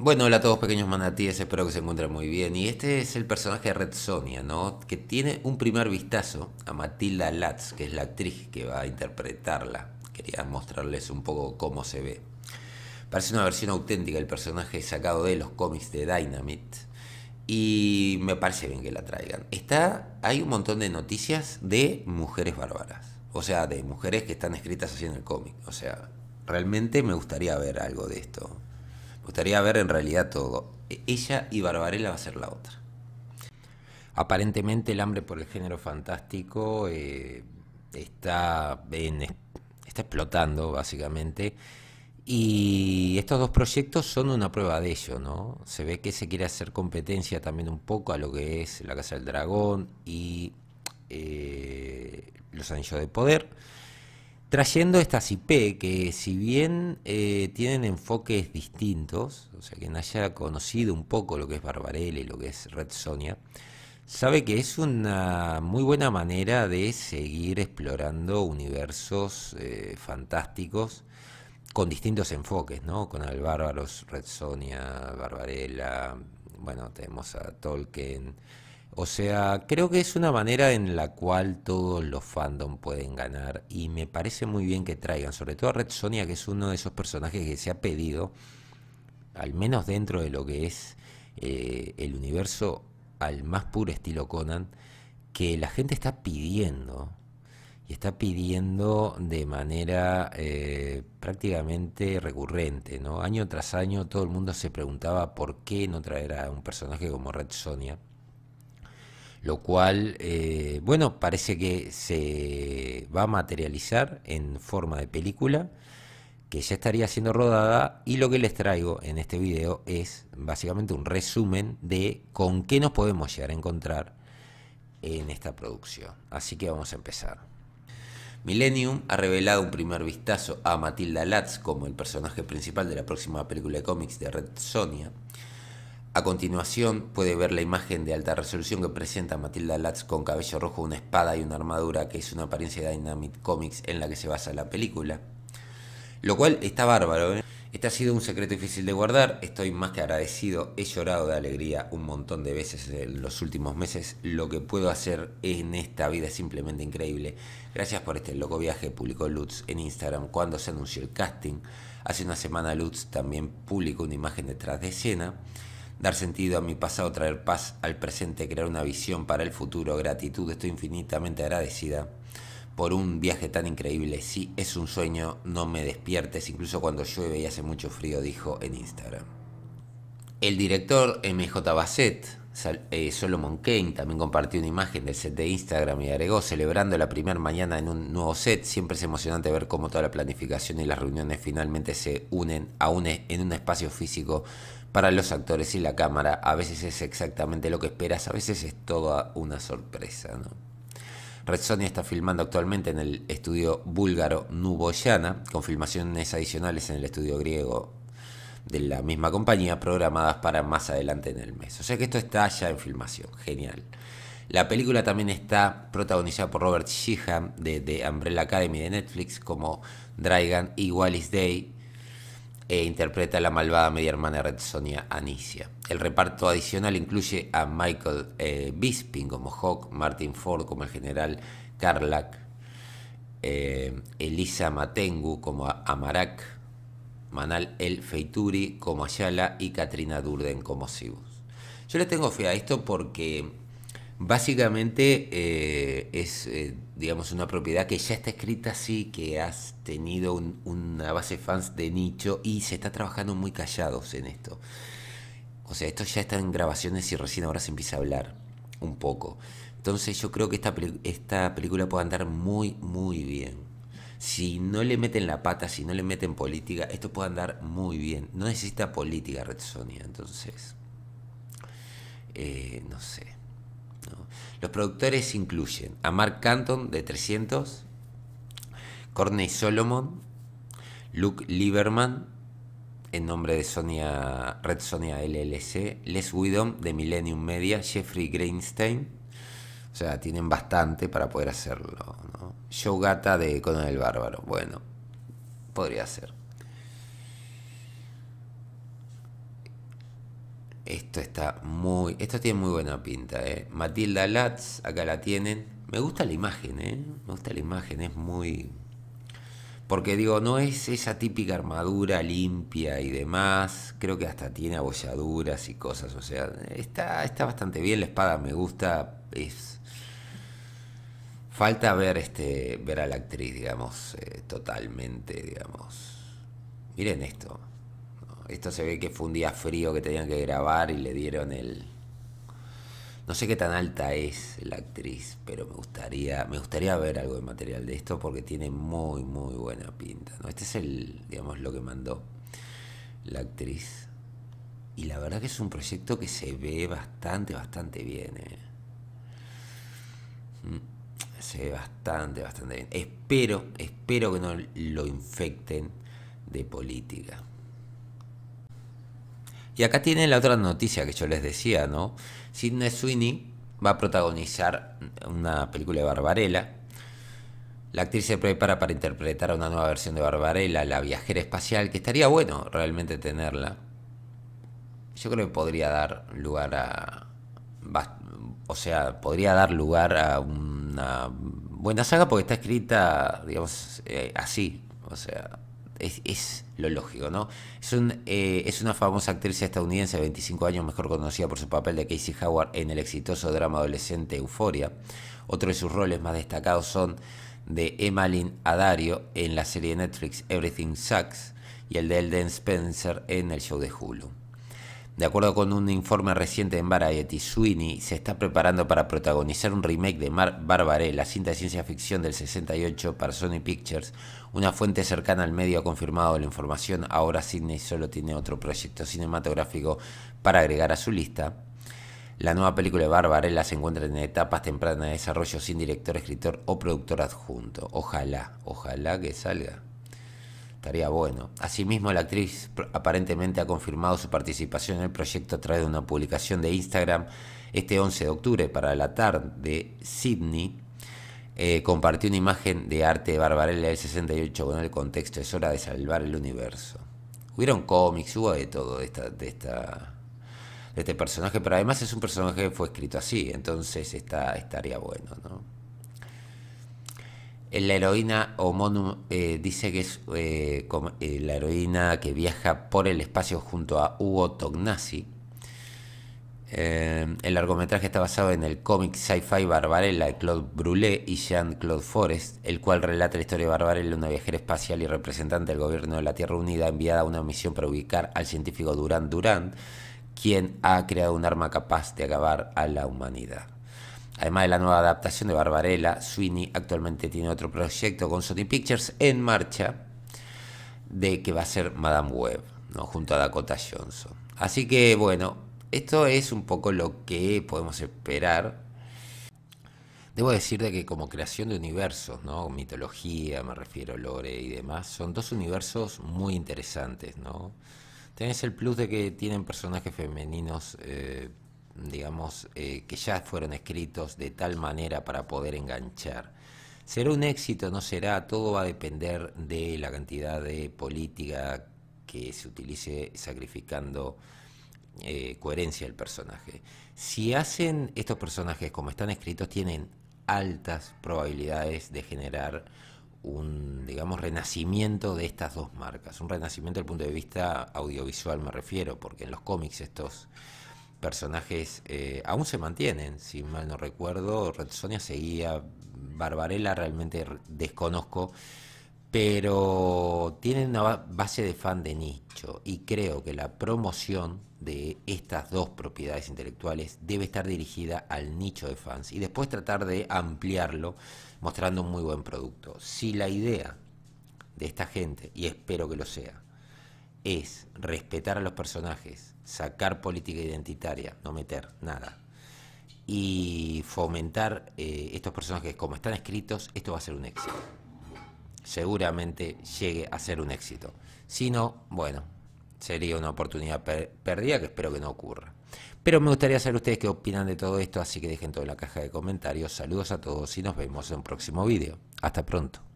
Bueno, hola a todos pequeños manatíes, espero que se encuentren muy bien. Y este es el personaje de Red Sonia, ¿no? Que tiene un primer vistazo a Matilda Latz, que es la actriz que va a interpretarla. Quería mostrarles un poco cómo se ve. Parece una versión auténtica del personaje sacado de los cómics de Dynamite. Y me parece bien que la traigan. Está, hay un montón de noticias de mujeres bárbaras. O sea, de mujeres que están escritas así en el cómic. O sea, realmente me gustaría ver algo de esto gustaría ver en realidad todo. E-, ella y Barbarella va a ser la otra. Aparentemente el hambre por el género fantástico eh, está, está explotando básicamente. Y estos dos proyectos son una prueba de ello, ¿no? Se ve que se quiere hacer competencia también un poco a lo que es La Casa del Dragón y eh, Los Anillos de Poder trayendo estas IP que si bien eh, tienen enfoques distintos, o sea, quien haya conocido un poco lo que es Barbarella y lo que es Red Sonia, sabe que es una muy buena manera de seguir explorando universos eh, fantásticos con distintos enfoques, ¿no? Con el Bárbaros, Red Sonia, Barbarella, bueno, tenemos a Tolkien, o sea, creo que es una manera en la cual todos los fandom pueden ganar y me parece muy bien que traigan, sobre todo a Red Sonia, que es uno de esos personajes que se ha pedido, al menos dentro de lo que es eh, el universo al más puro estilo Conan, que la gente está pidiendo y está pidiendo de manera eh, prácticamente recurrente, ¿no? Año tras año todo el mundo se preguntaba por qué no traer a un personaje como Red Sonia lo cual, eh, bueno, parece que se va a materializar en forma de película que ya estaría siendo rodada y lo que les traigo en este video es básicamente un resumen de con qué nos podemos llegar a encontrar en esta producción. Así que vamos a empezar. Millennium ha revelado un primer vistazo a Matilda Latz como el personaje principal de la próxima película de cómics de Red Sonia, a continuación puede ver la imagen de alta resolución que presenta Matilda Latz con cabello rojo, una espada y una armadura que es una apariencia de Dynamite Comics en la que se basa la película. Lo cual está bárbaro. ¿eh? Este ha sido un secreto difícil de guardar, estoy más que agradecido, he llorado de alegría un montón de veces en los últimos meses, lo que puedo hacer en esta vida es simplemente increíble. Gracias por este loco viaje, publicó Lutz en Instagram cuando se anunció el casting. Hace una semana Lutz también publicó una imagen detrás de escena dar sentido a mi pasado, traer paz al presente, crear una visión para el futuro. Gratitud, estoy infinitamente agradecida por un viaje tan increíble. Si es un sueño, no me despiertes, incluso cuando llueve y hace mucho frío, dijo en Instagram. El director MJ Bassett, eh, Solomon Kane, también compartió una imagen del set de Instagram y agregó, celebrando la primera mañana en un nuevo set, siempre es emocionante ver cómo toda la planificación y las reuniones finalmente se unen aún en un espacio físico para los actores y la cámara a veces es exactamente lo que esperas, a veces es toda una sorpresa. Red Sonia está filmando actualmente en el estudio búlgaro Nuboyana, con filmaciones adicionales en el estudio griego de la misma compañía, programadas para más adelante en el mes. O sea que esto está ya en filmación, genial. La película también está protagonizada por Robert Sheehan de The Umbrella Academy de Netflix como Dragon y Wallis Day, e interpreta a la malvada media hermana Red Sonia Anicia. El reparto adicional incluye a Michael eh, Bisping como Hawk, Martin Ford como el general Carlac, eh, Elisa Matengu como Amarak, Manal El Feituri como Ayala y Katrina Durden como Sibus. Yo le tengo fe a esto porque Básicamente eh, es, eh, digamos, una propiedad que ya está escrita así, que has tenido una base fans de nicho y se está trabajando muy callados en esto. O sea, esto ya está en grabaciones y recién ahora se empieza a hablar un poco. Entonces yo creo que esta, película puede andar muy, muy bien. Si no le meten la pata, si no le meten política, esto puede andar muy bien. No necesita política Red Sonia, entonces... Eh, no sé. Los productores incluyen a Mark Canton de 300, Corney Solomon, Luke Lieberman, en nombre de Sonia, Red Sonia LLC, Les Widom de Millennium Media, Jeffrey Greenstein, o sea, tienen bastante para poder hacerlo. ¿no? Joe Gata de Conan el Bárbaro, bueno, podría ser. Esto está muy. Esto tiene muy buena pinta, ¿eh? Matilda Latz, acá la tienen. Me gusta la imagen, ¿eh? Me gusta la imagen, es muy. Porque digo, no es esa típica armadura limpia y demás. Creo que hasta tiene abolladuras y cosas. O sea, está, está bastante bien. La espada me gusta. Es. Falta ver este. ver a la actriz, digamos. Eh, totalmente, digamos. Miren esto esto se ve que fue un día frío que tenían que grabar y le dieron el... No sé qué tan alta es la actriz, pero me gustaría, me gustaría ver algo de material de esto porque tiene muy, muy buena pinta. ¿no? Este es el, digamos, lo que mandó la actriz. Y la verdad que es un proyecto que se ve bastante, bastante bien. ¿eh? Mm, se ve bastante, bastante bien. Espero, espero que no lo infecten de política. Y acá tienen la otra noticia que yo les decía, ¿no? Sidney Sweeney va a protagonizar una película de Barbarella. La actriz se prepara para interpretar una nueva versión de Barbarella, la viajera espacial, que estaría bueno realmente tenerla. Yo creo que podría dar lugar a. O sea, podría dar lugar a una buena saga porque está escrita, digamos, eh, así. O sea, es, lo lógico, ¿no? Es, eh, es una famosa actriz estadounidense de 25 años, mejor conocida por su papel de Casey Howard en el exitoso drama adolescente Euforia. Otro de sus roles más destacados son de a Adario en la serie de Netflix Everything Sucks y el de Elden Spencer en el show de Hulu. De acuerdo con un informe reciente en Variety, Sweeney se está preparando para protagonizar un remake de Mar la cinta de ciencia ficción del 68 para Sony Pictures. Una fuente cercana al medio ha confirmado la información. Ahora Sidney solo tiene otro proyecto cinematográfico para agregar a su lista. La nueva película de Barbarella se encuentra en etapas tempranas de desarrollo sin director, escritor o productor adjunto. Ojalá, ojalá que salga. Estaría bueno. Asimismo, la actriz aparentemente ha confirmado su participación en el proyecto a través de una publicación de Instagram este 11 de octubre para la tarde de Sydney. Eh, compartió una imagen de arte de Barbarella del 68 con el contexto es hora de salvar el universo. Hubieron cómics, hubo de todo de, esta, de, esta, de este personaje, pero además es un personaje que fue escrito así, entonces está, estaría bueno, ¿no? Eh, la heroína homónima eh, dice que es eh, la heroína que viaja por el espacio junto a Hugo Tognazzi. el largometraje está basado en el cómic sci-fi Barbarella de Claude Brulé y Jean-Claude Forest, el cual relata la historia de Barbarella, una viajera espacial y representante del gobierno de la Tierra Unida enviada a una misión para ubicar al científico Durán Durán, quien ha creado un arma capaz de acabar a la humanidad. Además de la nueva adaptación de Barbarella, Sweeney actualmente tiene otro proyecto con Sony Pictures en marcha de que va a ser Madame Web, ¿no? junto a Dakota Johnson. Así que bueno, esto es un poco lo que podemos esperar. Debo decirte que como creación de universos, ¿no? mitología, me refiero, lore y demás, son dos universos muy interesantes. ¿no? Tenés el plus de que tienen personajes femeninos eh, digamos, eh, que ya fueron escritos de tal manera para poder enganchar. ¿Será un éxito? ¿No será? Todo va a depender de la cantidad de política que se utilice sacrificando eh, coherencia del personaje. Si hacen estos personajes como están escritos, tienen altas probabilidades de generar un, digamos, renacimiento de estas dos marcas. Un renacimiento del punto de vista audiovisual me refiero, porque en los cómics estos personajes eh, aún se mantienen, si mal no recuerdo, Red Sonia seguía, Barbarella realmente desconozco, pero tienen una base de fan de nicho y creo que la promoción de estas dos propiedades intelectuales debe estar dirigida al nicho de fans y después tratar de ampliarlo mostrando un muy buen producto. Si la idea de esta gente, y espero que lo sea, es respetar a los personajes, sacar política identitaria, no meter nada, y fomentar eh, estos personajes como están escritos, esto va a ser un éxito. Seguramente llegue a ser un éxito. Si no, bueno, sería una oportunidad perdida que espero que no ocurra. Pero me gustaría saber ustedes qué opinan de todo esto, así que dejen todo en la caja de comentarios. Saludos a todos y nos vemos en un próximo video. Hasta pronto.